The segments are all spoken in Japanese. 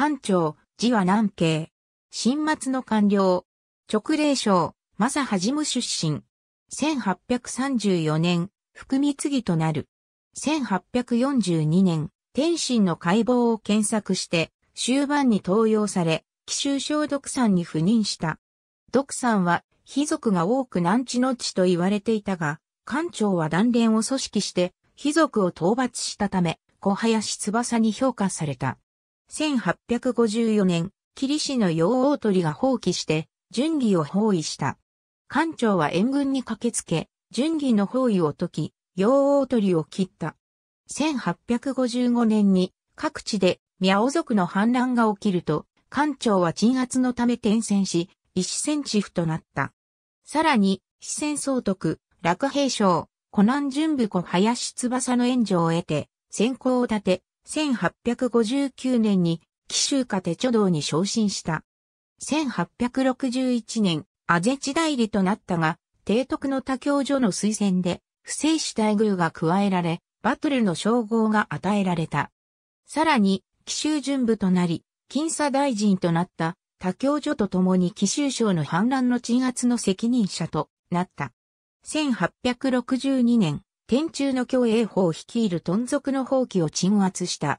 官庁、字は南京。新末の官僚。直令省、正はじむ出身。1834年、福ぎとなる。1842年、天津の解剖を検索して、終盤に登用され、奇襲小独産に赴任した。独産は、貴族が多く南地の地と言われていたが、官庁は断連を組織して、貴族を討伐したため、小林翼に評価された。1854年、霧市の洋王鳥が放棄して、順義を包囲した。艦長は援軍に駆けつけ、順義の包囲を解き、洋王鳥を切った。1855年に各地で宮王族の反乱が起きると、艦長は鎮圧のため転戦し、一戦チフとなった。さらに、四戦総督、落兵将、湖南純部小林翼の援助を得て、先行を立て、1859年に紀州家手著道に昇進した。1861年、アゼチ代理となったが、提督の他教所の推薦で、不正死待遇が加えられ、バトルの称号が与えられた。さらに、紀州準部となり、金佐大臣となった他教所と共に紀州省の反乱の鎮圧の責任者となった。1862年、天中の共栄法を率いる豚族の放棄を鎮圧した。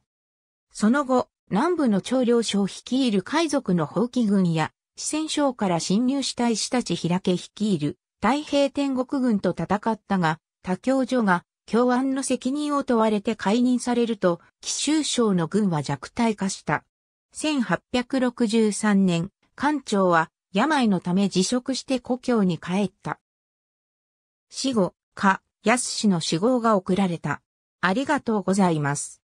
その後、南部の長領省率いる海賊の放棄軍や、四川省から侵入した石ち平家率いる太平天国軍と戦ったが、他教所が共安の責任を問われて解任されると、紀州省の軍は弱体化した。1863年、官庁は病のため辞職して故郷に帰った。死後、か、康氏の死亡が送られた。ありがとうございます。